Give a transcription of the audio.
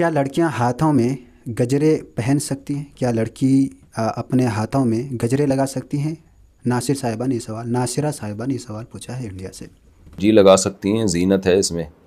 क्या लड़कियां हाथों में गजरे पहन सकती हैं क्या लड़की अपने हाथों में गजरे लगा सकती हैं नासिर साहिबा ने सवाल नासिरा साहिबा ने सवाल पूछा है इंडिया से जी लगा सकती हैं जीनत है इसमें